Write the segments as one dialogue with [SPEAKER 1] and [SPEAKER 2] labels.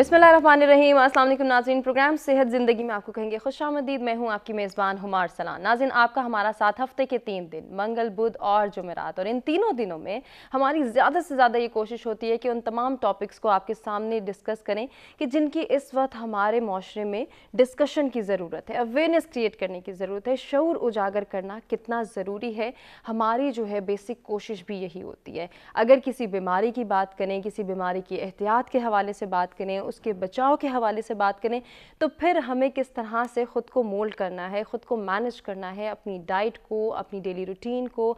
[SPEAKER 1] अस्सलाम वालेकुम नाजीन प्रोग्राम सेहत ज़िंदगी में आपको कहेंगे खुश आमदीद मैं हूँ आपकी मेज़बान हमार सलाम नाजिन आपका हमारा साथ हफ्ते के तीन दिन मंगल बुध और जुमेरात और इन तीनों दिनों में हमारी ज़्यादा से ज़्यादा ये कोशिश होती है कि उन तमाम टॉपिक्स को आपके सामने डिस्कस करें कि जिनकी इस वक्त हमारे माशरे में डिस्कशन की ज़रूरत है अवेयरनेस क्रिएट करने की ज़रूरत है शौर उजागर करना कितना ज़रूरी है हमारी जो है बेसिक कोशिश भी यही होती है अगर किसी बीमारी की बात करें किसी बीमारी की एहतियात के हवाले से बात करें उसके बचाव के हवाले से बात करें तो फिर हमें किस तरह से ख़ुद को मोल्ड करना है ख़ुद को मैनेज करना है अपनी डाइट को अपनी डेली रूटीन को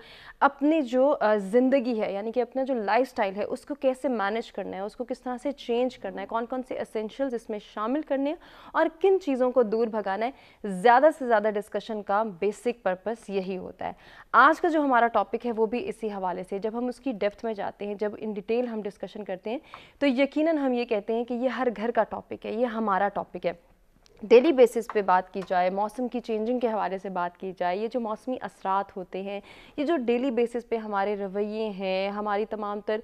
[SPEAKER 1] अपनी जो ज़िंदगी है यानी कि अपना जो लाइफ है उसको कैसे मैनेज करना है उसको किस तरह से चेंज करना है कौन कौन से असेंशल्स इसमें शामिल करने हैं और किन चीज़ों को दूर भगाना है ज़्यादा से ज़्यादा डिस्कशन का बेसिक पर्पस यही होता है आज का जो हमारा टॉपिक है वो भी इसी हवाले से जब हम उसकी डेप्थ में जाते हैं जब इन डिटेल हम डिस्कशन करते हैं तो यकीनन हम ये कहते हैं कि ये हर घर का टॉपिक है ये हमारा टॉपिक है डेली बेसिस पे बात की जाए मौसम की चेंजिंग के हवाले से बात की जाए ये जो मौसमी असरात होते हैं ये जो डेली बेसिस पे हमारे रवैये हैं हमारी तमाम तर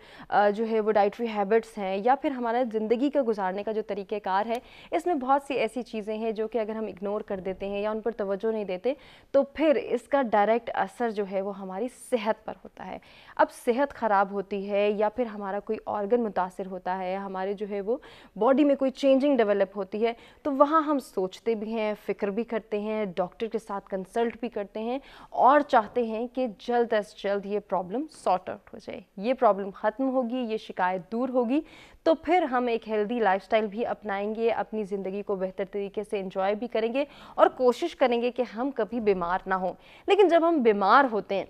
[SPEAKER 1] जो है वो डाइटरी हैबिट्स हैं या फिर हमारा ज़िंदगी का गुजारने का जो तरीक़ेकार है इसमें बहुत सी ऐसी चीज़ें हैं जो कि अगर हम इग्नोर कर देते हैं या उन पर तोज्जो नहीं देते तो फिर इसका डायरेक्ट असर जो है वो हमारी सेहत पर होता है अब सेहत ख़राब होती है या फिर हमारा कोई ऑर्गन मुतासर होता है हमारे जो है वो बॉडी में कोई चेंजिंग डेवलप होती है तो वहाँ हम सोचते भी हैं फ़िक्र भी करते हैं डॉक्टर के साथ कंसल्ट भी करते हैं और चाहते हैं कि जल्द अज जल्द ये प्रॉब्लम सॉर्ट आउट हो जाए ये प्रॉब्लम ख़त्म होगी ये शिकायत दूर होगी तो फिर हम एक हेल्दी लाइफस्टाइल भी अपनाएंगे अपनी ज़िंदगी को बेहतर तरीके से इंजॉय भी करेंगे और कोशिश करेंगे कि हम कभी बीमार ना हों लेकिन जब हम बीमार होते हैं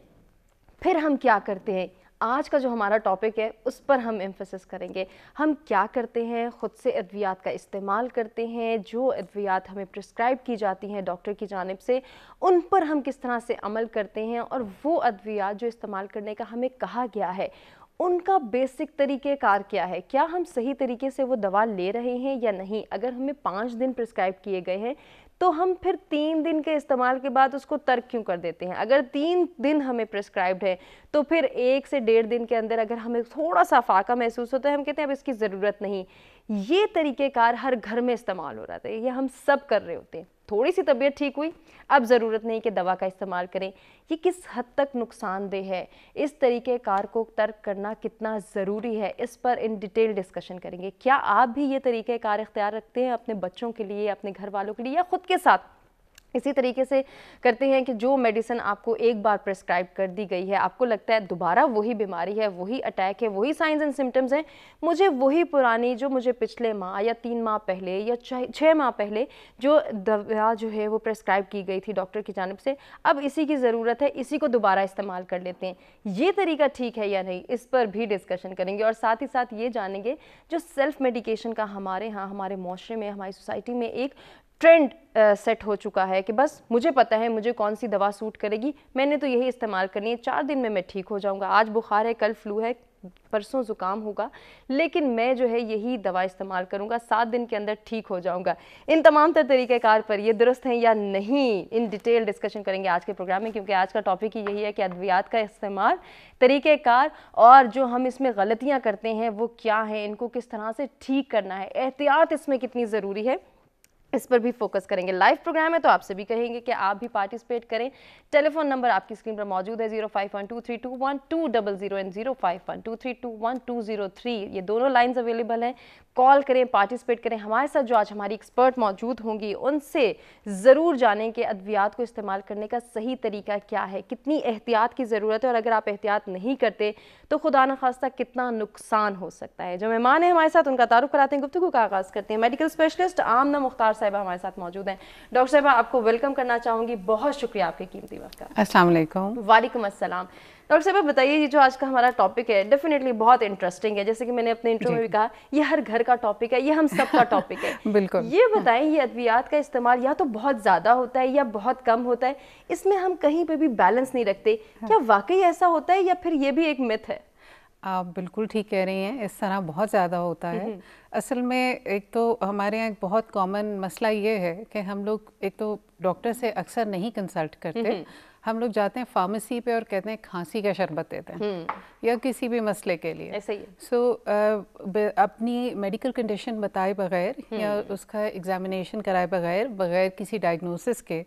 [SPEAKER 1] फिर हम क्या करते हैं आज का जो हमारा टॉपिक है उस पर हम एम्फोसिस करेंगे हम क्या करते हैं ख़ुद से अद्वियात का इस्तेमाल करते हैं जो अद्वियात हमें प्रिस्क्राइब की जाती हैं डॉक्टर की जानब से उन पर हम किस तरह से अमल करते हैं और वो अद्वियात जो इस्तेमाल करने का हमें कहा गया है उनका बेसिक कार क्या है क्या हम सही तरीके से वो दवा ले रहे हैं या नहीं अगर हमें पाँच दिन प्रिस्क्राइब किए गए हैं तो हम फिर तीन दिन के इस्तेमाल के बाद उसको तर्क क्यों कर देते हैं अगर तीन दिन हमें प्रिस्क्राइब्ड है तो फिर एक से डेढ़ दिन के अंदर अगर हमें थोड़ा सा फाका महसूस होता है हम कहते हैं अब इसकी ज़रूरत नहीं ये तरीक़ेकार हर घर में इस्तेमाल हो रहा था ये हम सब कर रहे होते हैं थोड़ी सी तबीयत ठीक हुई अब ज़रूरत नहीं कि दवा का इस्तेमाल करें ये किस हद तक नुकसानदेह है इस तरीके कार को तर्क करना कितना ज़रूरी है इस पर इन डिटेल डिस्कशन करेंगे क्या आप भी ये तरीके कार इख्तियार रखते हैं अपने बच्चों के लिए अपने घर वालों के लिए या ख़ुद के साथ इसी तरीके से करते हैं कि जो मेडिसिन आपको एक बार प्रिस्क्राइब कर दी गई है आपको लगता है दोबारा वही बीमारी है वही अटैक है वही साइंस एंड सिम्टम्स हैं मुझे वही पुरानी जो मुझे पिछले माह या तीन माह पहले या छः माह पहले जो दवा जो है वो प्रिस्क्राइब की गई थी डॉक्टर की जानब से अब इसी की ज़रूरत है इसी को दोबारा इस्तेमाल कर लेते हैं ये तरीका ठीक है या नहीं इस पर भी डिस्कशन करेंगे और साथ ही साथ ये जानेंगे जो सेल्फ मेडिकेशन का हमारे यहाँ हमारे माशरे में हमारी सोसाइटी में एक ट्रेंड सेट हो चुका है कि बस मुझे पता है मुझे कौन सी दवा सूट करेगी मैंने तो यही इस्तेमाल करनी है चार दिन में मैं ठीक हो जाऊंगा आज बुखार है कल फ्लू है परसों ज़ुकाम होगा लेकिन मैं जो है यही दवा इस्तेमाल करूंगा सात दिन के अंदर ठीक हो जाऊंगा इन तमाम तर तरीक़ाकार पर ये दुरुस्त हैं या नहीं इन डिटेल डिस्कशन करेंगे आज के प्रोग्राम में क्योंकि आज का टॉपिक ही यही है कि अद्वियात का इस्तेमाल तरीक़ाकार और जो हम इसमें गलतियाँ करते हैं वो क्या हैं इनको किस तरह से ठीक करना है एहतियात इसमें कितनी ज़रूरी है इस पर भी फोकस करेंगे लाइव प्रोग्राम है तो आपसे भी कहेंगे कि आप भी पार्टिसिपेट करें टेलीफोन नंबर आपकी स्क्रीन पर मौजूद है zero five one two three two one two double zero and zero five one two three two one two zero three ये दोनों लाइन्स अवेलेबल हैं कॉल करें पार्टिसिपेट करें हमारे साथ जो आज हमारी एक्सपर्ट मौजूद होंगी उनसे ज़रूर जानें कि अद्वियात को इस्तेमाल करने का सही तरीका क्या है कितनी एहतियात की ज़रूरत है और अगर आप एहतियात नहीं करते तो खुदा न खास्ता कितना नुकसान हो सकता है जो मेहमान है हमारे साथ उनका तारुफ कराते हैं गुफ्तु का आगाज़ करते हैं मेडिकल स्पेशलिस्ट आमना मुख्तार साहिबा हमारे साथ मौजूद हैं डॉक्टर साहिबा आपको वेलकम करना चाहूँगी बहुत शुक्रिया आपके कीमती वक्त का
[SPEAKER 2] असलम
[SPEAKER 1] वालेकुम असलम डॉक्टर साहब बताइए ये जो आज का हमारा टॉपिक है डेफिनेटली बहुत इंटरेस्टिंग है जैसे कि मैंने अपने इंटरव्यू में भी कहा ये हर घर का टॉपिक है ये हम सब का टॉपिक है बिल्कुल ये बताएं ये अद्वियात का इस्तेमाल या तो बहुत ज़्यादा होता है या बहुत कम होता है इसमें हम कहीं पे भी बैलेंस नहीं रखते हाँ। क्या वाकई ऐसा होता है या फिर ये भी एक मिथ है आप बिल्कुल ठीक
[SPEAKER 2] कह रही हैं इस तरह बहुत ज़्यादा होता है हम्म। असल में एक तो हमारे यहाँ एक बहुत कॉमन मसला ये है कि हम लोग एक तो डॉक्टर से अक्सर नहीं कंसल्ट करते हम्म। हम लोग जाते हैं फार्मेसी पे और कहते हैं खांसी का शरबत देते हैं
[SPEAKER 1] हम्म।
[SPEAKER 2] या किसी भी मसले के लिए ऐसे ही सो so, अपनी मेडिकल कंडीशन बताए बगैर या उसका एग्जामिनेशन कराए बगैर बगैर किसी डायग्नोसिस के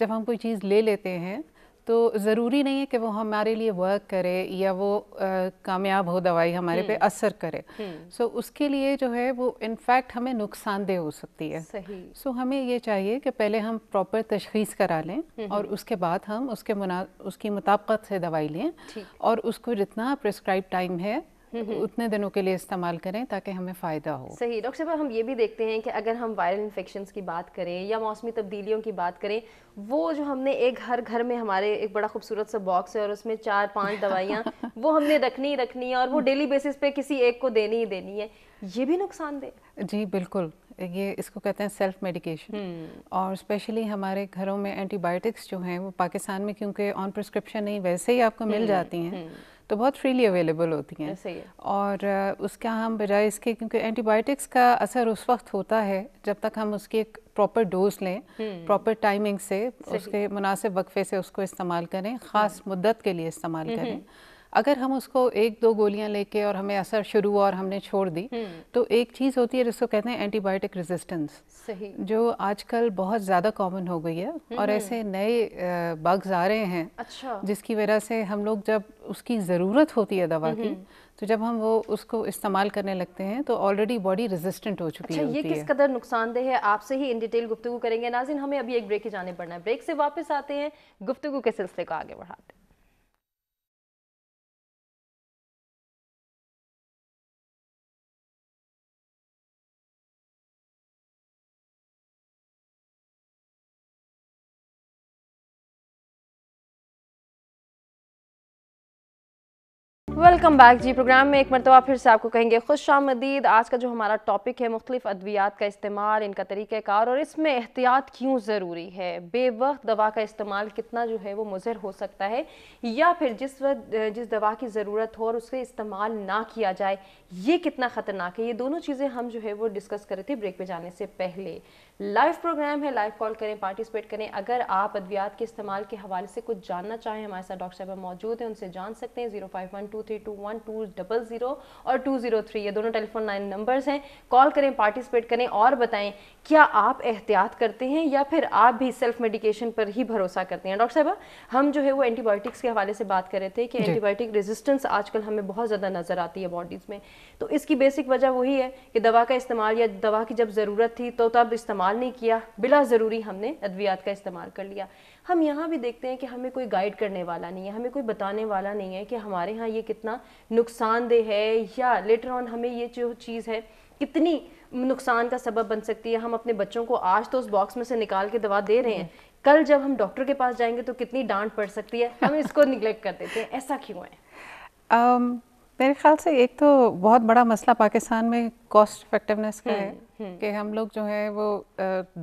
[SPEAKER 2] जब हम कोई चीज़ ले लेते हैं तो ज़रूरी नहीं है कि वो हमारे लिए वर्क करे या वो कामयाब हो दवाई हमारे पे हम्म। असर करे सो हम्म। so, उसके लिए जो है वो इनफैक्ट हमें नुकसानदेह हो सकती है सही सो so, हमें ये चाहिए कि पहले हम प्रॉपर तशीस करा लें हम्म। और उसके बाद हम उसके मुना उसकी मुताबत से दवाई लें और उसको जितना प्रिस्क्राइब टाइम है हम्म। उतने दिनों के लिए इस्तेमाल करें ताकि हमें फ़ायदा हो
[SPEAKER 1] सही डॉक्टर साहब हम ये भी देखते हैं कि अगर हम वायरल इन्फेक्शन की बात करें या मौसमी तब्दीलियों की बात करें वो जो हमने एक हर घर में हमारे एक बड़ा खूबसूरत सा बॉक्स है और उसमें चार पांच दवाइयाँ वो हमने रखनी ही रखनी है और वो डेली हम्म। बेसिस पे किसी एक को देनी ही देनी है ये भी नुकसानदेह
[SPEAKER 2] जी बिल्कुल ये इसको कहते हैं सेल्फ हम्म। मेडिकेशन और स्पेशली हमारे घरों में एंटीबायोटिक्स जो हैं वो पाकिस्तान में क्योंकि ऑन प्रिस्क्रिप्शन नहीं वैसे ही आपको मिल हम्म, जाती हैं हम्म। तो बहुत फ्रीली अवेलेबल होती हैं है। और उसका हम बजाय इसके क्योंकि एंटीबायोटिक्स का असर उस वक्त होता है जब तक हम उसकी एक प्रॉपर डोज लें प्रॉपर टाइमिंग से उसके मुनासिब वक्फे से उसको इस्तेमाल करें ख़ास मुद्दत के लिए इस्तेमाल करें अगर हम उसको एक दो गोलियां लेके और हमें असर शुरू हुआ और हमने छोड़ दी हम्म। तो एक चीज़ होती है जिसको कहते हैं एंटीबायोटिक रेजिस्टेंस जो आजकल बहुत ज़्यादा कॉमन हो गई है और हम्म। ऐसे नए बग्स आ रहे हैं अच्छा जिसकी वजह से हम लोग जब उसकी ज़रूरत होती है दवा की हम्म। तो जब हम वो उसको इस्तेमाल करने लगते हैं तो ऑलरेडी बॉडी रेजिस्टेंट हो चुकी अच्छा, होती ये किस है। कदर
[SPEAKER 1] नुकसानदेह है आपसे ही इन डिटेल गुफ्तु करेंगे नाजिन हमें अभी एक ब्रेक ही जाने पड़ना है ब्रेक से वापस आते हैं गुफ्तु के सिलसिले को आगे बढ़ाते हैं वेलकम बैक जी प्रोग्राम में एक मरतबा फिर से आपको कहेंगे खुश आमदीद आज का जो हमारा टॉपिक है मुख्तलिफ अद्वियात का इस्तेमाल इनका तरीक़ार और इसमें एहतियात क्यों ज़रूरी है वक्त दवा का इस्तेमाल कितना जो है वो मुजर हो सकता है या फिर जिस वक्त जिस दवा की ज़रूरत हो और उसका इस्तेमाल ना किया जाए ये कितना ख़तरनाक है ये दोनों चीज़ें हम जो है वो डिस्कस कर रहे थे ब्रेक पर जाने से पहले लाइव प्रोग्राम है लाइव कॉल करें पार्टिसिपेट करें अगर आप अद्वियात के इस्तेमाल के हवाले से कुछ जानना चाहें हमारे साथ डॉक्टर साहब मौजूद हैं उनसे जान सकते हैं zero five one two three two और 203 ये दोनों टेलीफोन लाइन नंबर्स हैं कॉल करें पार्टिसिपेट करें और बताएं क्या आप एहतियात करते हैं या फिर आप भी सेल्फ मेडिकेशन पर ही भरोसा करते हैं डॉक्टर साहबा हम जो है वो एंटीबायोटिक्स के हवाले से बात कर रहे थे कि एंटीबायोटिक रेजिस्टेंस आजकल हमें बहुत ज़्यादा नज़र आती है बॉडीज़ में तो इसकी बेसिक वजह वही है कि दवा का इस्तेमाल या दवा की जब ज़रूरत थी तो तब इस्तेमाल नहीं किया बिला ज़रूरी हमने अद्वियात का इस्तेमाल कर लिया हम यहाँ भी देखते हैं कि हमें कोई गाइड करने वाला नहीं है हमें कोई बताने वाला नहीं है कि हमारे यहाँ ये कितना नुकसानदेह है या लेटर ऑन हमें ये जो चीज़ है कितनी नुकसान का सबब बन सकती है हम अपने बच्चों को आज तो उस बॉक्स में से निकाल के दवा दे रहे हैं हम्म। कल जब हम डॉक्टर के पास जाएंगे तो कितनी डांट पड़ सकती है हम इसको निगलेक्ट कर देते हैं ऐसा क्यों है
[SPEAKER 2] um, मेरे ख्याल से एक तो बहुत बड़ा मसला पाकिस्तान में कॉस्ट इफेक्टिवनेस का हम्म, है हम्म। कि हम लोग जो है वो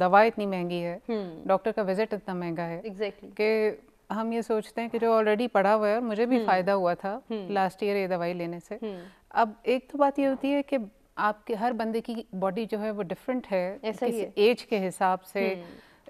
[SPEAKER 2] दवा इतनी महंगी है डॉक्टर हम्म। का विजिट इतना महंगा है exactly. कि हम ये सोचते हैं कि जो ऑलरेडी पढ़ा हुआ है और मुझे भी फ़ायदा हुआ था लास्ट ईयर ये दवाई लेने से अब एक तो बात ये होती है कि आपके हर बंदे की बॉडी जो है वो डिफरेंट है एज के हिसाब से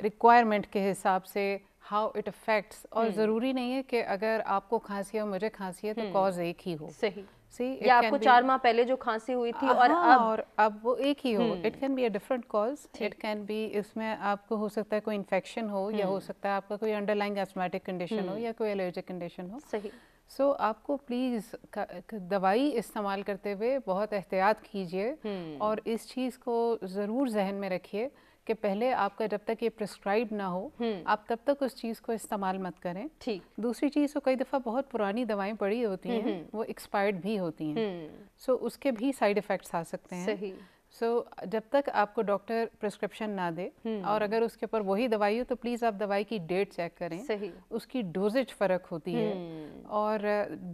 [SPEAKER 2] रिक्वायरमेंट के हिसाब से हाउ इट अफेक्ट्स और ज़रूरी नहीं है कि अगर आपको खांसी है और मुझे खांसी है तो कॉज एक ही हो सही See, या आपको चार माह
[SPEAKER 1] पहले जो खांसी हुई थी और हाँ, अब और
[SPEAKER 2] अब वो एक ही हो it can be a different cause it can be इसमें आपको हो सकता है कोई इन्फेक्शन हो या हो हम्म। सकता है आपका कोई अंडरलाइंग एस्मेटिक कंडीशन हो हम्म। या कोई एलर्जिक कंडीशन हो सही सो so, आपको प्लीज़ दवाई इस्तेमाल करते हुए बहुत एहतियात कीजिए हम्म। और इस चीज़ को ज़रूर जहन में रखिए कि पहले आपका जब तक ये प्रिस्क्राइब ना हो हम्म। आप तब तक उस चीज़ को इस्तेमाल मत करें ठीक दूसरी चीज़ तो कई दफ़ा बहुत पुरानी दवाएं पड़ी होती हैं हम्म, हम्म। वो एक्सपायर्ड भी होती हैं सो उसके भी साइड इफ़ेक्ट्स आ सकते हैं सही सो so, जब तक आपको डॉक्टर प्रिस्क्रिप्शन ना दे हम्म। और अगर उसके ऊपर वही दवाई हो तो प्लीज़ आप दवाई की डेट चेक करें सही उसकी डोजेज फ़र्क होती है हम्म। और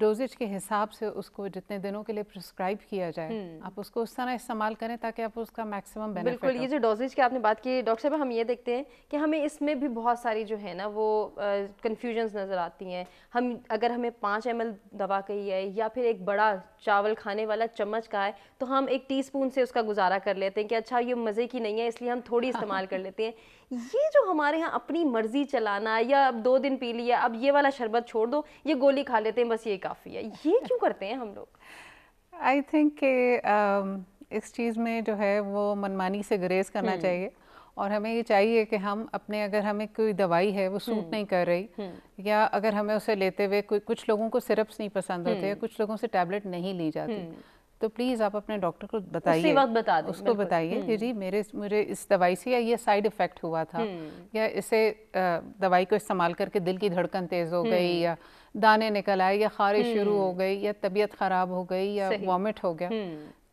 [SPEAKER 2] डोजेज के हिसाब से उसको जितने दिनों के लिए प्रिस्क्राइब किया जाए हम्म।
[SPEAKER 1] आप उसको उस तरह इस्तेमाल करें ताकि आप उसका मैक्सिमम बेनिफिट बिल्कुल ये जो डोजेज की आपने बात की डॉक्टर साहब हम ये देखते हैं कि हमें इसमें भी बहुत सारी जो है ना वो कन्फ्यूजन नज़र आती हैं हम अगर हमें पाँच एम दवा कही है या फिर एक बड़ा चावल खाने वाला चम्मच का है तो हम एक टी से उसका गुजार गुजारा कर लेते हैं कि अच्छा ये मज़े की नहीं है इसलिए हम थोड़ी हाँ। इस्तेमाल कर लेते हैं ये जो हमारे यहाँ अपनी मर्ज़ी चलाना या अब दो दिन पी लिया अब ये वाला शरबत छोड़ दो ये गोली खा लेते हैं बस ये काफ़ी है ये क्यों करते हैं हम लोग आई थिंक
[SPEAKER 2] कि इस चीज़ में जो है वो मनमानी से ग्रेज करना हम्म। चाहिए और हमें ये चाहिए कि हम अपने अगर हमें कोई दवाई है वो सूट हम्म। नहीं कर रही हम्म। या अगर हमें उसे लेते हुए कुछ लोगों को सिरप्स नहीं पसंद होते कुछ लोगों से टैबलेट नहीं ली जाती तो प्लीज़ आप अपने डॉक्टर को बताइए उसी वक्त बता उसको बताइए कि हम्म। जी मेरे मुझे इस दवाई से या ये साइड इफ़ेक्ट हुआ था हम्म। या इसे दवाई को इस्तेमाल करके दिल की धड़कन तेज़ हो गई हम्म। या दाने निकल आए या खारिश शुरू हो गई या तबीयत ख़राब हो गई या वॉमिट हो गया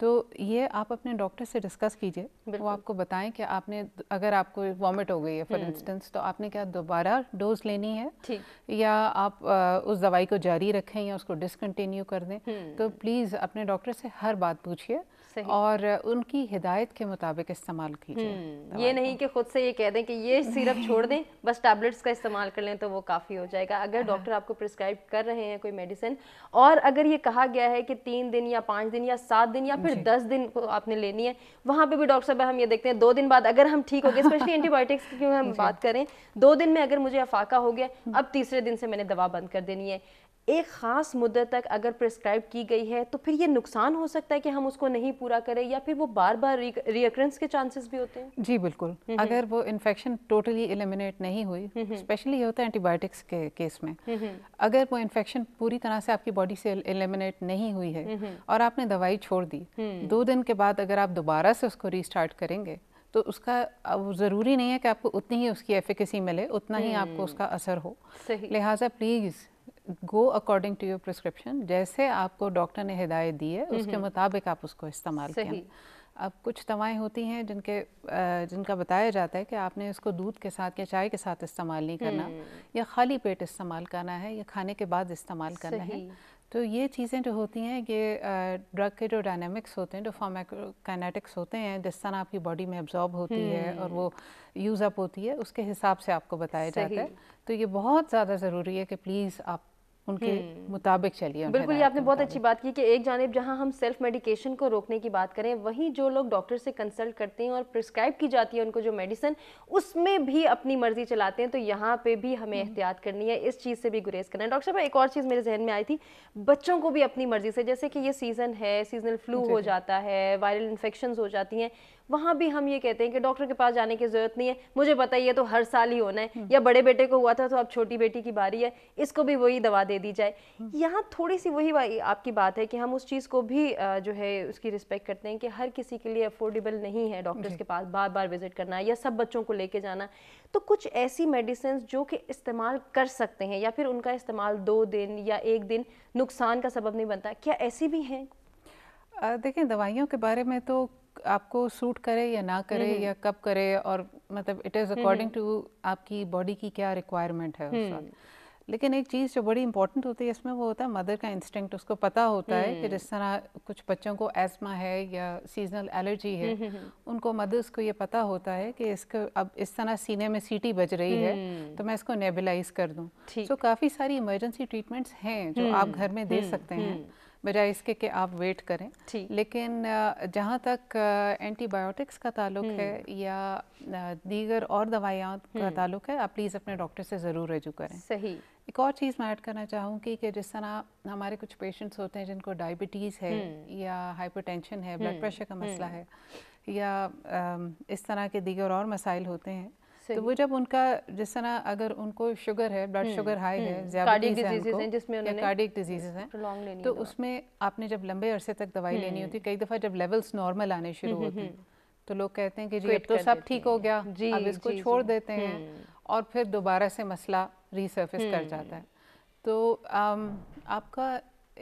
[SPEAKER 2] तो ये आप अपने डॉक्टर से डिस्कस कीजिए वो आपको बताएं कि आपने अगर आपको वॉमिट हो गई है फॉर हम्म। इंस्टेंस तो आपने क्या दोबारा डोज लेनी है या आप आ, उस दवाई को जारी रखें या उसको डिसकंटिन्यू कर दें हम्म। तो प्लीज़ अपने डॉक्टर से हर बात पूछिए सही। और उनकी हिदायत के मुताबिक इस्तेमाल कीजिए हम्म, ये
[SPEAKER 1] नहीं कि खुद से ये कह दें कि ये सिरप छोड़ दें बस टैबलेट्स का इस्तेमाल कर लें तो वो काफ़ी हो जाएगा अगर डॉक्टर हाँ। आपको प्रिस्क्राइब कर रहे हैं कोई मेडिसिन और अगर ये कहा गया है कि तीन दिन या पाँच दिन या सात दिन या फिर दस दिन को आपने लेनी है वहाँ पर भी डॉक्टर साहब हम ये देखते हैं दो दिन बाद अगर हम ठीक हो गए स्पेशली एंटीबायोटिक्स की हम बात करें दो दिन में अगर मुझे अफाका हो गया हम्म। अब तीसरे दिन से मैंने दवा बंद कर देनी है एक ख़ास मुद्दत तक अगर प्रिस्क्राइब की गई है तो फिर ये नुकसान हो सकता है कि हम उसको नहीं पूरा करें या फिर वो बार बार रिएक्रेंस के चांसेस भी होते हैं
[SPEAKER 2] जी बिल्कुल हम्म, हम्म। अगर वो इन्फेक्शन टोटली एलिमिनेट नहीं हुई स्पेशली हम्म, ये होता है एंटीबायोटिक्स के केस में अगर वो इन्फेक्शन पूरी तरह से आपकी बॉडी से एलिमिनेट नहीं हुई है और आपने दवाई छोड़ दी दो दिन के बाद अगर आप दोबारा से उसको रिस्टार्ट करेंगे तो उसका ज़रूरी नहीं है कि आपको उतनी ही उसकी एफिकेसी मिले उतना ही आपको उसका असर हो लिहाजा please go according to your prescription जैसे आपको डॉक्टर ने हिदायत दी है उसके मुताबिक आप उसको इस्तेमाल करें अब कुछ दवाएं होती हैं जिनके जिनका बताया जाता है कि आपने इसको दूध के साथ या चाय के साथ इस्तेमाल नहीं करना हम्म। या खाली पेट इस्तेमाल करना है या खाने के बाद इस्तेमाल करना है तो ये चीज़ें जो होती हैं ये ड्रग के जो डायनेमिक्स होते हैं जो फार्माकोकाइनेटिक्स होते हैं जिस तरह आपकी बॉडी में एब्जॉर्ब होती है हम्म। और वो यूज़ अप होती है उसके हिसाब से आपको बताया जाता है तो ये बहुत ज़्यादा ज़रूरी है कि प्लीज़ आप उनके हम्म। मुताबिक चलिए बिल्कुल ये आपने
[SPEAKER 1] बहुत अच्छी बात की कि एक जानब जहाँ हम सेल्फ मेडिकेशन को रोकने की बात करें वहीं जो लोग डॉक्टर से कंसल्ट करते हैं और प्रिस्क्राइब की जाती है उनको जो मेडिसिन उसमें भी अपनी मर्जी चलाते हैं तो यहाँ पे भी हमें हम्म। एहतियात करनी है इस चीज़ से भी गुरेज करना है डॉक्टर साहब एक और चीज़ मेरे जहन में आई थी बच्चों को भी अपनी मर्जी से जैसे कि ये सीज़न है सीजनल फ्लू हो जाता है वायरल इन्फेक्शन हो जाती हैं वहाँ भी हम ये कहते हैं कि डॉक्टर के पास जाने की जरूरत नहीं है मुझे पता है तो हर साल ही होना है हम्म। या बड़े बेटे को हुआ था तो अब छोटी बेटी की बारी है इसको भी वही दवा दे दी जाए हम्म। यहाँ थोड़ी सी वही आपकी बात है कि हम उस चीज़ को भी जो है उसकी रिस्पेक्ट करते हैं कि हर किसी के लिए अफोर्डेबल नहीं है डॉक्टर्स के पास बार बार विजिट करना या सब बच्चों को लेके जाना तो कुछ ऐसी मेडिसिन जो कि इस्तेमाल कर सकते हैं या फिर उनका इस्तेमाल दो दिन या एक दिन नुकसान का सबब नहीं बनता क्या ऐसी भी हैं
[SPEAKER 2] देखें दवाइयों के बारे में तो आपको सूट करे या ना करे या कब करे और मतलब इट इज़ अकॉर्डिंग टू आपकी बॉडी की क्या रिक्वायरमेंट है हम्म। लेकिन एक चीज़ जो बड़ी इंपॉर्टेंट होती है इसमें वो होता है मदर का इंस्टिंक्ट उसको पता होता है कि हम्म। जिस तरह कुछ बच्चों को एस्मा है या सीजनल एलर्जी है उनको मदर्स को ये पता होता है कि इसको अब इस तरह सीने में सीटी बज रही है हम्म। तो मैं इसको नेबलाइज कर दूँ तो so, काफ़ी सारी इमरजेंसी ट्रीटमेंट्स हैं जो आप घर में दे सकते हैं बजाय इसके कि आप वेट करें लेकिन जहाँ तक एंटीबायोटिक्स का ताल्लुक हम्म। है या दीगर और दवाइयाँ का हम्म। ताल्लुक है आप प्लीज़ अपने डॉक्टर से ज़रूर रजू करें सही एक और चीज़ मैं ऐड करना चाहूँगी कि जिस तरह हमारे कुछ पेशेंट्स होते हैं जिनको डायबिटीज़ हम्म। है या हाइपरटेंशन है ब्लड प्रेशर का मसला है या इस तरह के दीगर और मसाइल होते हैं तो वो जब उनका जिस तरह अगर उनको शुगर है ब्लड शुगर हाई है हम्म, कार्डिक डिजीजेज हैं तो उसमें आपने जब लंबे अरसे तक दवाई हम्म, लेनी हम्म। होती कई दफ़ा जब लेवल्स नॉर्मल आने शुरू होते हैं तो लोग कहते हैं कि जी तो सब ठीक हो गया जी अब इसको छोड़ देते हैं और फिर दोबारा से मसला रिसर्फिस कर जाता है तो um, आपका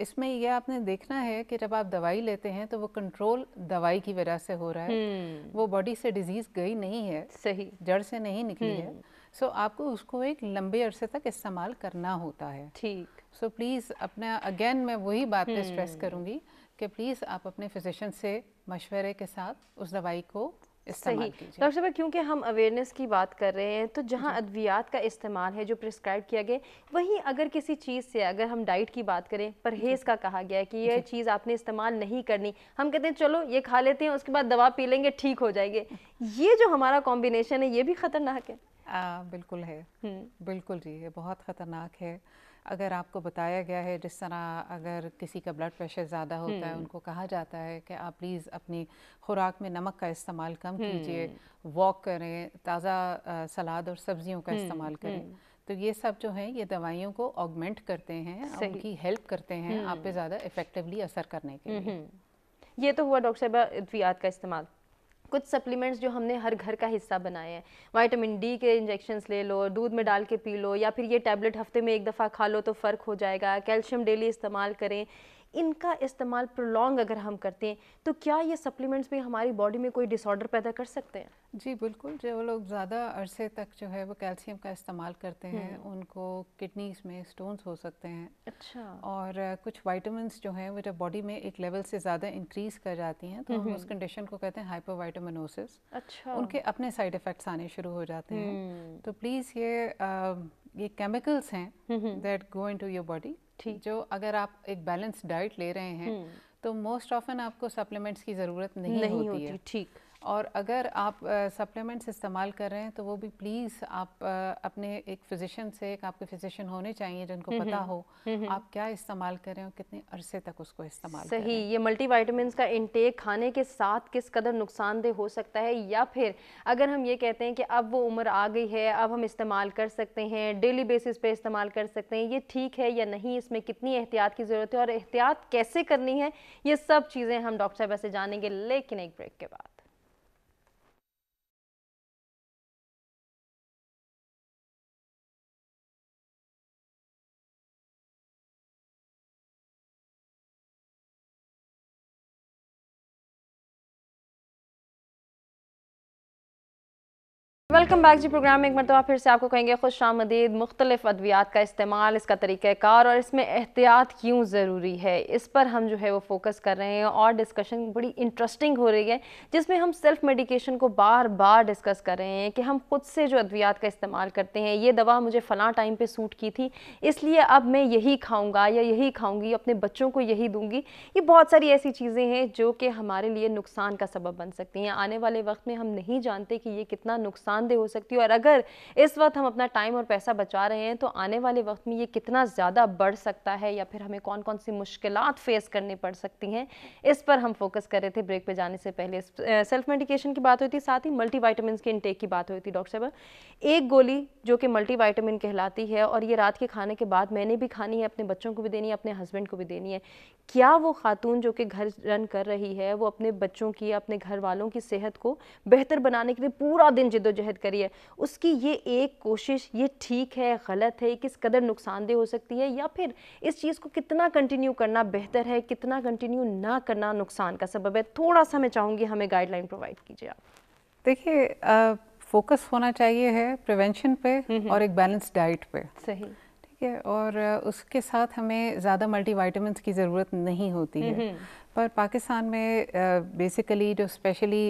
[SPEAKER 2] इसमें यह आपने देखना है कि जब आप दवाई लेते हैं तो वो कंट्रोल दवाई की वजह से हो रहा है हम्म। वो बॉडी से डिजीज गई नहीं है सही जड़ से नहीं निकली है सो हम्म। so, आपको उसको एक लंबे अरसे तक इस्तेमाल करना होता है ठीक सो प्लीज़ अपना अगेन मैं वही बात पे स्ट्रेस हम्म। करूँगी कि प्लीज़ आप अपने फिजिशन से मशवरे के साथ उस दवाई को सही डॉक्टर साहब
[SPEAKER 1] क्योंकि हम अवेयरनेस की बात कर रहे हैं तो जहाँ अद्वियात का इस्तेमाल है जो प्रिस्क्राइब किया गया वहीं अगर किसी चीज़ से अगर हम डाइट की बात करें परहेज़ का कहा गया है कि यह चीज़ आपने इस्तेमाल नहीं करनी हम कहते हैं चलो ये खा लेते हैं उसके बाद दवा पी लेंगे ठीक हो जाएंगे ये जो हमारा कॉम्बिनेशन है ये भी ख़तरनाक है
[SPEAKER 2] आ, बिल्कुल है हम्म। बिल्कुल जी ये बहुत ख़तरनाक है अगर आपको बताया गया है जिस तरह अगर किसी का ब्लड प्रेशर ज़्यादा होता है हम्म। उनको कहा जाता है कि आप प्लीज़ अपनी खुराक में नमक का इस्तेमाल कम कीजिए वॉक हम्म। करें ताज़ा सलाद और सब्जियों का हम्म, इस्तेमाल करें तो ये सब जो है ये दवाइयों को ऑगमेंट करते हैं उनकी हेल्प करते हैं आप पे ज़्यादा इफ़ेक्टिवली असर करने के लिए
[SPEAKER 1] ये तो हुआ डॉक्टर साहब अद्वियात का इस्तेमाल कुछ सप्लीमेंट्स जो हमने हर घर का हिस्सा बनाए हैं वाइटामिन डी के इंजेक्शन ले लो दूध में डाल के पी लो या फिर ये टैबलेट हफ्ते में एक दफ़ा खा लो तो फ़र्क हो जाएगा कैल्शियम डेली इस्तेमाल करें इनका इस्तेमाल प्रोलॉन्ग अगर हम करते हैं तो क्या ये सप्लीमेंट्स भी हमारी बॉडी में कोई डिसऑर्डर पैदा कर सकते हैं जी बिल्कुल जो लोग
[SPEAKER 2] ज़्यादा अरसे तक जो है वो कैल्शियम का इस्तेमाल करते हैं हम्म। उनको किडनीज में स्टोन्स हो सकते हैं अच्छा और कुछ वाइटामस जो हैं वो जब बॉडी में एक लेवल से ज़्यादा इंक्रीज़ कर जाती हैं तो हम हम्म। उस कंडीशन को कहते हैं हाइपोवाइटामनोसिस अच्छा उनके अपने साइड इफ़ेक्ट्स आने शुरू हो जाते हैं हम्म। तो प्लीज़ ये ये केमिकल्स हैं that go into your body ठीक जो अगर आप एक बैलेंस डाइट ले रहे हैं हम्म। तो मोस्ट ऑफन आपको सप्लीमेंट्स की ज़रूरत नहीं, नहीं होती, होती है ठीक और अगर आप सप्लीमेंट्स इस्तेमाल कर रहे हैं तो वो भी प्लीज़ आप आ, अपने एक फिजिशियन से एक आपके फिजिशियन होने चाहिए जिनको हम्म, पता हम्म, हो हम्म, आप क्या इस्तेमाल कर रहे हैं और कितने अरसे तक उसको इस्तेमाल सही ये
[SPEAKER 1] मल्टी का इनटेक खाने के साथ किस कदर नुकसानदेह हो सकता है या फिर अगर हम ये कहते हैं कि अब वो उम्र आ गई है अब हम इस्तेमाल कर सकते हैं डेली बेसिस पे इस्तेमाल कर सकते हैं ये ठीक है या नहीं इसमें कितनी एहतियात की ज़रूरत है और एहतियात कैसे करनी है ये सब चीज़ें हम डॉक्टर साहब ऐसे जानेंगे लेकिन एक ब्रेक के बाद वेलकम बैक जी प्रोग्राम में एक तो मरतबा फिर से आपको कहेंगे खुश आमदीद मुख्तलिफ अद्वियात का इस्तेमाल इसका तरीक़ार और इसमें एहतियात क्यों ज़रूरी है इस पर हम जो है वो फोकस कर रहे हैं और डिस्कशन बड़ी इंटरेस्टिंग हो रही है जिसमें हम सेल्फ मेडिकेशन को बार बार डिस्कस कर रहे हैं कि हम खुद से जो अद्वियात का इस्तेमाल करते हैं ये दवा मुझे फ़लाँ टाइम पर सूट की थी इसलिए अब मैं यही खाऊँगा या यही खाऊँगी अपने बच्चों को यही दूँगी ये बहुत सारी ऐसी चीज़ें हैं जो कि हमारे लिए नुकसान का सबब बन सकती हैं आने वाले वक्त में हम नहीं जानते कि ये कितना नुकसान नुकसानदेह हो सकती है और अगर इस वक्त हम अपना टाइम और पैसा बचा रहे हैं तो आने वाले वक्त में ये कितना ज़्यादा बढ़ सकता है या फिर हमें कौन कौन सी मुश्किल फेस करनी पड़ सकती हैं इस पर हम फोकस कर रहे थे ब्रेक पर जाने से पहले सेल्फ मेडिकेशन की बात हुई थी साथ ही मल्टी के इनटेक की बात हुई थी डॉक्टर साहब एक गोली जो कि मल्टी वाइटामिन कहलाती है और ये रात के खाने के बाद मैंने भी खानी है अपने बच्चों को भी देनी है अपने हस्बैंड को भी देनी है क्या वो खातून जो कि घर रन कर रही है वो अपने बच्चों की अपने घर वालों की सेहत को बेहतर बनाने के लिए पूरा दिन जिदोजहद हरकत करी है उसकी ये एक कोशिश ये ठीक है गलत है किस कदर नुकसानदेह हो सकती है या फिर इस चीज़ को कितना कंटिन्यू करना बेहतर है कितना कंटिन्यू ना करना नुकसान का सबब है थोड़ा सा मैं चाहूँगी हमें गाइडलाइन प्रोवाइड कीजिए आप
[SPEAKER 2] देखिए फोकस होना चाहिए है प्रिवेंशन पे हम्म, हम्म। और एक बैलेंस डाइट पे सही ठीक है और उसके साथ हमें ज़्यादा मल्टीविटामिन की ज़रूरत नहीं होती है हम्म। पर पाकिस्तान में बेसिकली जो स्पेशली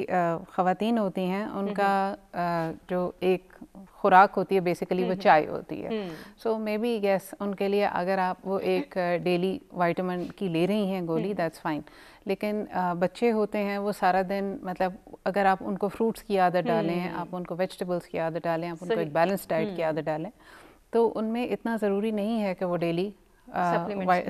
[SPEAKER 2] ख़वातीन होती हैं उनका हम्म। जो एक खुराक होती है बेसिकली वो हम्म। चाय होती है सो मे बी गैस उनके लिए अगर आप वो एक डेली वाइटामिन की ले रही हैं गोली दैट्स फाइन लेकिन बच्चे होते हैं वो सारा दिन मतलब अगर आप उनको फ्रूट्स की आदत डालें आप उनको वेजिटेबल्स की आदत डालें आप उनको एक बैलेंस डाइट की आदत डालें तो उनमें इतना ज़रूरी नहीं है कि वो डेली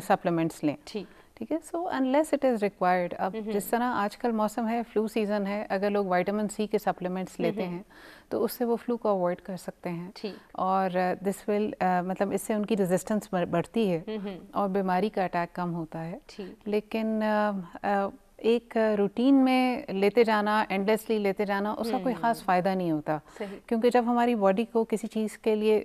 [SPEAKER 2] सप्लीमेंट्स लें ठीक ठीक है so unless it is required अब जिस तरह आजकल मौसम है फ्लू सीज़न है अगर लोग वाइटामिन सी के सप्लीमेंट्स लेते हैं तो उससे वो फ्लू को अवॉइड कर सकते हैं और दिस विल मतलब इससे उनकी रेजिस्टेंस बढ़ती है और बीमारी का अटैक कम होता है लेकिन एक रूटीन में लेते जाना एंडलेसली लेते जाना उसका कोई हम्म। ख़ास फ़ायदा नहीं होता क्योंकि जब हमारी बॉडी को किसी चीज़ के लिए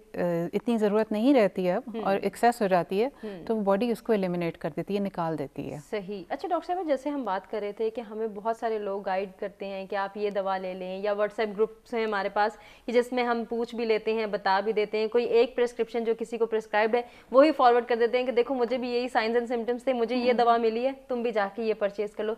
[SPEAKER 2] इतनी ज़रूरत नहीं रहती है अब हम्म। और एक्सेस हो जाती है हम्म। तो बॉडी उसको एलिमिनेट कर देती है निकाल देती है
[SPEAKER 1] सही अच्छा डॉक्टर साहब जैसे हम बात कर रहे थे कि हमें बहुत सारे लोग गाइड करते हैं कि आप ये दवा ले लें या व्हाट्सएप ग्रुप्स हैं हमारे पास कि जिसमें हम पूछ भी लेते हैं बता भी देते हैं कोई एक प्रिस्क्रिप्शन जो किसी को प्रिस्क्राइब्ड है वही फॉरवर्ड कर देते हैं कि देखो मुझे भी यही साइंस एंड सिम्टम्स थे मुझे ये दवा मिली है तुम भी जाके ये परचेज़ कर लो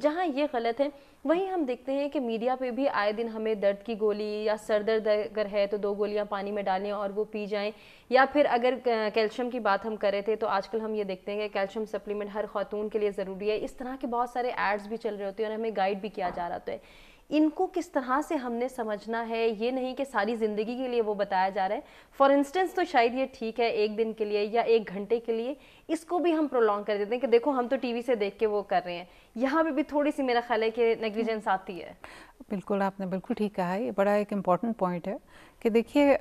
[SPEAKER 1] जहाँ ये गलत है वहीं हम देखते हैं कि मीडिया पे भी आए दिन हमें दर्द की गोली या सर दर्द अगर है तो दो गोलियां पानी में डालें और वो पी जाएं या फिर अगर कैल्शियम की बात हम कर रहे थे तो आजकल हम ये देखते हैं कि कैल्शियम सप्लीमेंट हर खातून के लिए ज़रूरी है इस तरह के बहुत सारे एड्स भी चल रहे होते हैं और हमें गाइड भी किया जा रहा होता है इनको किस तरह से हमने समझना है ये नहीं कि सारी ज़िंदगी के लिए वो बताया जा रहा है फॉर इंस्टेंस तो शायद ये ठीक है एक दिन के लिए या एक घंटे के लिए इसको भी हम प्रोलॉन्ग कर देते हैं कि देखो हम तो टीवी से देख के वो कर रहे हैं यहाँ पे भी थोड़ी सी मेरा ख्याल है कि नेग्लिजेंस आती है
[SPEAKER 2] बिल्कुल आपने बिल्कुल ठीक कहा है ये बड़ा एक इम्पॉर्टेंट पॉइंट है कि देखिए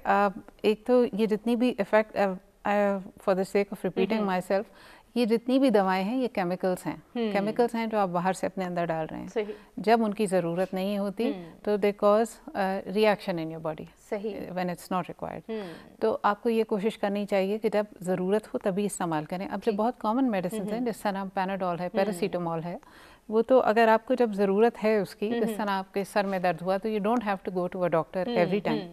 [SPEAKER 2] एक तो ये जितनी भी effect for the sake of repeating myself ये जितनी भी दवाएं हैं ये केमिकल्स हैं केमिकल्स हम्म। हैं जो आप बाहर से अपने अंदर डाल रहे हैं सही। जब उनकी ज़रूरत नहीं होती हम्म। तो they cause reaction in your body सही व्हेन इट्स नॉट रिक्वायर्ड तो आपको ये कोशिश करनी चाहिए कि जब ज़रूरत हो तभी इस्तेमाल करें अब जो बहुत कॉमन मेडिसिन हैं जिसका नाम पैनाडॉल है पैरासीटामॉल हम्म। है वो तो अगर आपको जब ज़रूरत है उसकी हम्म, जिस हम्म। तरह आपके सर में दर्द हुआ तो you don't have to go to a doctor every time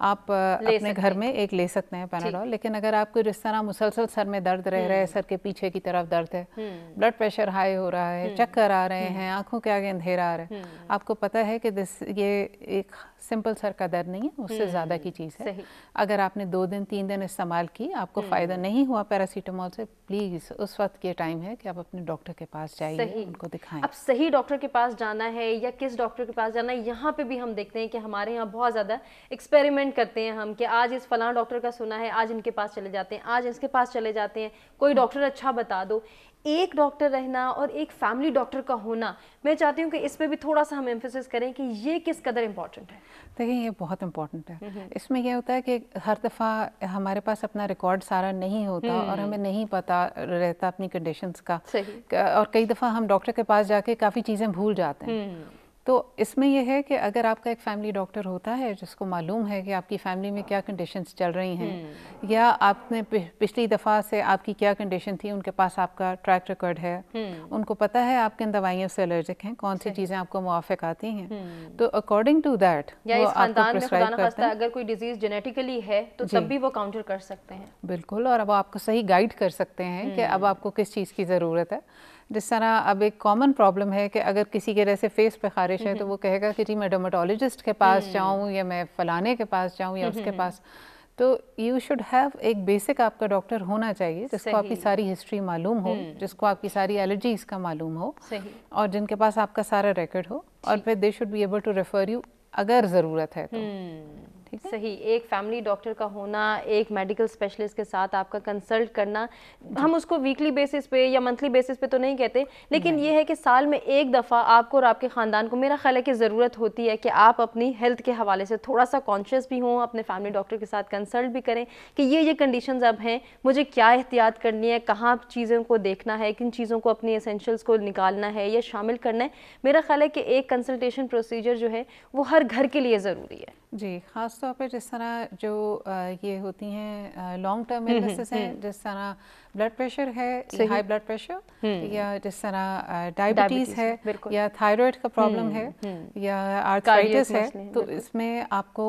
[SPEAKER 2] आप अपने घर में एक ले सकते हैं पैनाडॉल लेकिन अगर आपको जिस तरह मुसलसल सर में दर्द रह रहा है हम्म। सर के पीछे की तरफ दर्द है ब्लड प्रेशर हाई हो रहा है हम्म। चक्कर आ रहे हम्म। हैं आंखों के आगे अंधेरा आ रहा है आपको पता है कि दिस ये एक सिंपल सर का दर्द नहीं है उससे ज़्यादा की चीज़ है अगर आपने दो दिन तीन दिन इस्तेमाल की आपको फ़ायदा नहीं हुआ पैरासीटामोल से प्लीज़ उस वक्त ये टाइम है कि आप अपने डॉक्टर के पास जाइए उनको दिखाएं अब
[SPEAKER 1] सही डॉक्टर के पास जाना है या किस डॉक्टर के पास जाना है यहाँ पे भी हम देखते हैं कि हमारे यहाँ बहुत ज़्यादा एक्सपेरिमेंट रिकमेंड करते हैं हम कि आज इस फलां डॉक्टर का सुना है आज इनके पास चले जाते हैं आज इसके पास चले जाते हैं कोई डॉक्टर हम्म। अच्छा बता दो एक डॉक्टर रहना और एक फैमिली डॉक्टर का होना मैं चाहती हूँ कि इस पर भी थोड़ा सा हम एम्फोसिस करें कि ये किस कदर इम्पॉर्टेंट है
[SPEAKER 2] देखिए ये बहुत इम्पॉर्टेंट है इसमें यह होता है कि हर दफ़ा हमारे पास अपना रिकॉर्ड सारा नहीं होता हम्म। और हमें नहीं पता रहता अपनी कंडीशंस का और कई दफ़ा हम डॉक्टर के पास जाके काफ़ी चीज़ें भूल जाते हैं हम्म। तो इसमें यह है कि अगर आपका एक फैमिली डॉक्टर होता है जिसको मालूम है कि आपकी फैमिली में क्या कंडीशंस चल रही हैं हम्म। या आपने पिछली दफ़ा से आपकी क्या कंडीशन थी उनके पास आपका ट्रैक रिकॉर्ड है हम्म। उनको पता है आप किन दवाइयों से एलर्जिक हैं कौन सी चीज़ें आपको मुआफ़ आती हैं हम्म। तो अकॉर्डिंग टू दैट अगर
[SPEAKER 1] कोई डिजीज़ जेनेटिकली है तो तब भी वो काउंटर कर सकते हैं
[SPEAKER 2] बिल्कुल और अब आपको सही गाइड कर सकते हैं कि अब आपको किस चीज़ की ज़रूरत है जिस तरह अब एक कॉमन प्रॉब्लम है कि अगर किसी के जैसे फेस पे खारिश है तो वो कहेगा कि जी मैं डर्माटोलॉजिस्ट के पास हम्म। जाऊँ या मैं फ़लाने के पास जाऊँ या उसके हम्म। पास तो यू शुड हैव एक बेसिक आपका डॉक्टर होना चाहिए जिसको आपकी सारी हिस्ट्री मालूम हो हम्म। जिसको आपकी सारी एलर्जीज़ का मालूम हो और जिनके पास आपका सारा रिकॉर्ड हो और फिर they should be able to refer you अगर ज़रूरत है तो
[SPEAKER 1] ठीक है सही एक फैमिली डॉक्टर का होना एक मेडिकल स्पेशलिस्ट के साथ आपका कंसल्ट करना हम उसको वीकली बेसिस पे या मंथली बेसिस पे तो नहीं कहते लेकिन ये है कि साल में एक दफ़ा आपको और आपके ख़ानदान को मेरा ख्याल है कि ज़रूरत होती है कि आप अपनी हेल्थ के हवाले से थोड़ा सा कॉन्शियस भी हों अपने फैमिली डॉक्टर के साथ कंसल्ट भी करें कि ये ये कंडीशन अब हैं मुझे क्या एहतियात करनी है कहाँ चीज़ों को देखना है किन चीज़ों को अपनी इसेंशल्स को निकालना है या शामिल करना है मेरा ख्याल है कि एक कंसल्टेशन प्रोसीजर जो है वो हर घर के लिए ज़रूरी है जी ख़ास तौर
[SPEAKER 2] पे जिस तरह जो ये होती हैं लॉन्ग टर्म इलनेसेस हैं हम्म। जिस तरह ब्लड प्रेशर है हाई ब्लड प्रेशर या जिस तरह डायबिटीज़ है या थायराइड का प्रॉब्लम हम्म, है हम्म। या आर्थराइटिस है तो इसमें आपको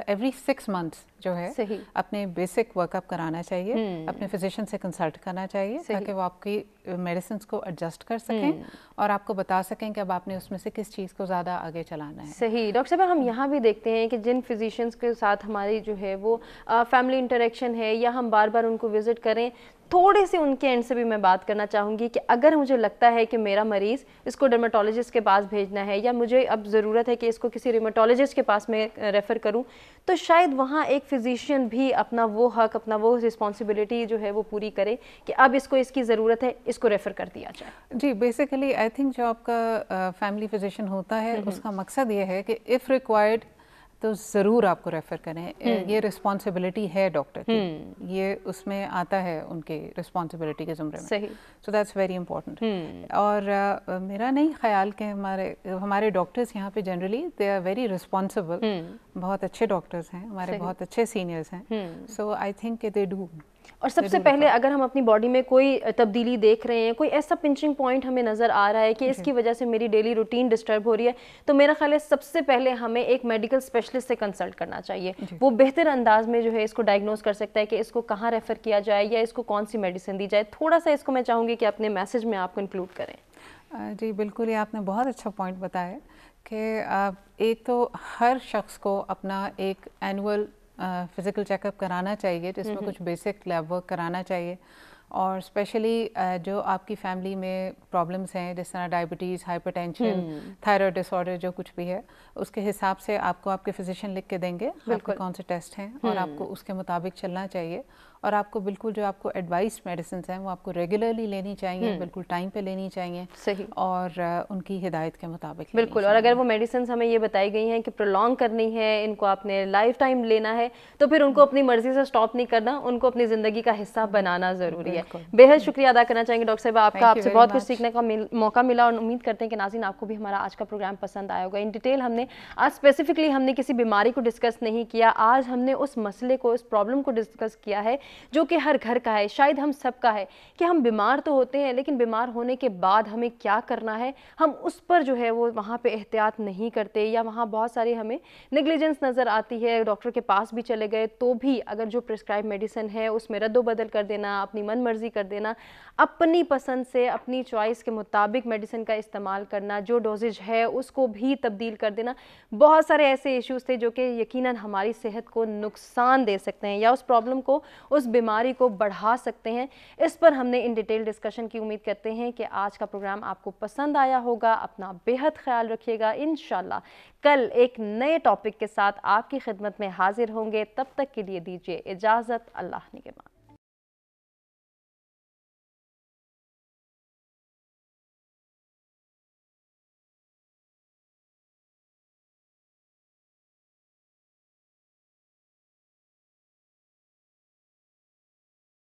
[SPEAKER 2] एवरी सिक्स मंथ्स जो है अपने बेसिक वर्कअप कराना चाहिए अपने फिजिशियन से कंसल्ट करना चाहिए ताकि वो आपकी मेडिसिन को एडजस्ट कर सकें हम्म। और आपको बता सकें कि अब आपने उसमें से किस चीज़ को ज़्यादा आगे चलाना है
[SPEAKER 1] सही डॉक्टर साहब हम यहाँ भी देखते हैं कि जिन फिजिशियंस के साथ हमारी जो है वो फैमिली इंटरेक्शन है या हम बार बार उनको विज़िट करें थोड़े से उनके एंड से भी मैं बात करना चाहूँगी कि अगर मुझे लगता है कि मेरा मरीज़ इसको डर्माटोलॉजिस्ट के पास भेजना है या मुझे अब ज़रूरत है कि इसको किसी रिमाटोलॉजिस्ट के पास मैं रेफ़र करूँ तो शायद वहाँ एक फ़िज़िशियन भी अपना वो हक अपना वो रिस्पॉन्सिबिलिटी जो है वो पूरी करे कि अब इसको इसकी ज़रूरत है इसको उसको रेफर कर दिया जाए जी बेसिकली आई थिंक जो आपका
[SPEAKER 2] फैमिली फिजिशियन होता है हम्म, हम्म। उसका मकसद ये है कि इफ़ रिक्वायर्ड तो ज़रूर आपको रेफ़र करें हम्म। ये रिस्पॉन्सिबिलिटी है डॉक्टर की ये उसमें आता है उनके रिस्पॉन्सिबिलिटी के ज़ुमरे में सो दैट्स वेरी इंपॉर्टेंट और uh, मेरा नहीं ख्याल कि हमारे हमारे डॉक्टर्स यहाँ पे generally they are very responsible बहुत अच्छे डॉक्टर्स हैं हमारे बहुत अच्छे सीनियर्स हैं सो आई थिंक दे डू और सबसे पहले
[SPEAKER 1] अगर हम अपनी बॉडी में कोई तब्दीली देख रहे हैं कोई ऐसा पिंचिंग पॉइंट हमें नज़र आ रहा है कि इसकी वजह से मेरी डेली रूटीन डिस्टर्ब हो रही है तो मेरा ख्याल है सबसे पहले हमें एक मेडिकल स्पेशलिस्ट से कंसल्ट करना चाहिए वो बेहतर अंदाज में जो है इसको डायग्नोज कर सकता है कि इसको कहाँ रेफ़र किया जाए या इसको कौन सी मेडिसिन दी जाए थोड़ा सा इसको मैं चाहूँगी कि अपने मैसेज में आपको इंक्लूड करें जी बिल्कुल ये आपने बहुत
[SPEAKER 2] अच्छा पॉइंट बताया कि एक तो हर शख्स को अपना एक एनुअल फ़िज़िकल चेकअप कराना चाहिए जिसमें कुछ बेसिक लैब वर्क कराना चाहिए और स्पेशली जो आपकी फैमिली में प्रॉब्लम्स हैं जिस तरह डायबिटीज़ हाइपरटेंशन थायराइड डिसऑर्डर जो कुछ भी है उसके हिसाब से आपको आपके फिजिशियन लिख के देंगे आपके कौन से टेस्ट हैं और हम्म। आपको उसके मुताबिक चलना चाहिए और आपको बिल्कुल जो आपको एडवाइस मेडिसिन हैं वो आपको रेगुलरली लेनी चाहिए हम्म। बिल्कुल टाइम पे लेनी चाहिए सही और उनकी हिदायत के मुताबिक बिल्कुल और अगर वो
[SPEAKER 1] मेडिसिन हमें ये बताई गई हैं कि प्रोलॉन्ग करनी है इनको आपने लाइफ टाइम लेना है तो फिर उनको अपनी मर्जी से स्टॉप नहीं करना उनको अपनी ज़िंदगी का हिस्सा बनाना ज़रूरी है बेहद शुक्रिया अदा करना चाहेंगे डॉक्टर साहब आपका आपसे बहुत कुछ सीखने का मौका मिला और उम्मीद करते हैं कि नाजिन आपको भी हमारा आज का प्रोग्राम पसंद आया होगा इन डिटेल हमने आज स्पेसिफिकली हमने किसी बीमारी को डिस्कस नहीं किया आज हमने उस मसले को उस प्रॉब्लम को डिस्कस किया है जो कि हर घर का है शायद हम सबका है कि हम बीमार तो होते हैं लेकिन बीमार होने के बाद हमें क्या करना है हम उस पर जो है वो वहाँ पे एहतियात नहीं करते या वहाँ बहुत सारी हमें निगलिजेंस नज़र आती है डॉक्टर के पास भी चले गए तो भी अगर जो प्रिस्क्राइब मेडिसिन है उसमें रद्दोबदल कर देना अपनी मन मर्जी कर देना अपनी पसंद से अपनी चॉइस के मुताबिक मेडिसिन का इस्तेमाल करना जो डोजेज है उसको भी तब्दील कर देना बहुत सारे ऐसे इश्यूज थे जो कि यकीनन हमारी सेहत को नुकसान दे सकते हैं या उस प्रॉब्लम को उस बीमारी को बढ़ा सकते हैं इस पर हमने इन डिटेल डिस्कशन की उम्मीद करते हैं कि आज का प्रोग्राम आपको पसंद आया होगा अपना बेहद ख्याल रखिएगा इन कल एक नए टॉपिक के साथ आपकी खिदमत में हाजिर होंगे तब तक के लिए दीजिए इजाज़त अल्लाह निगमान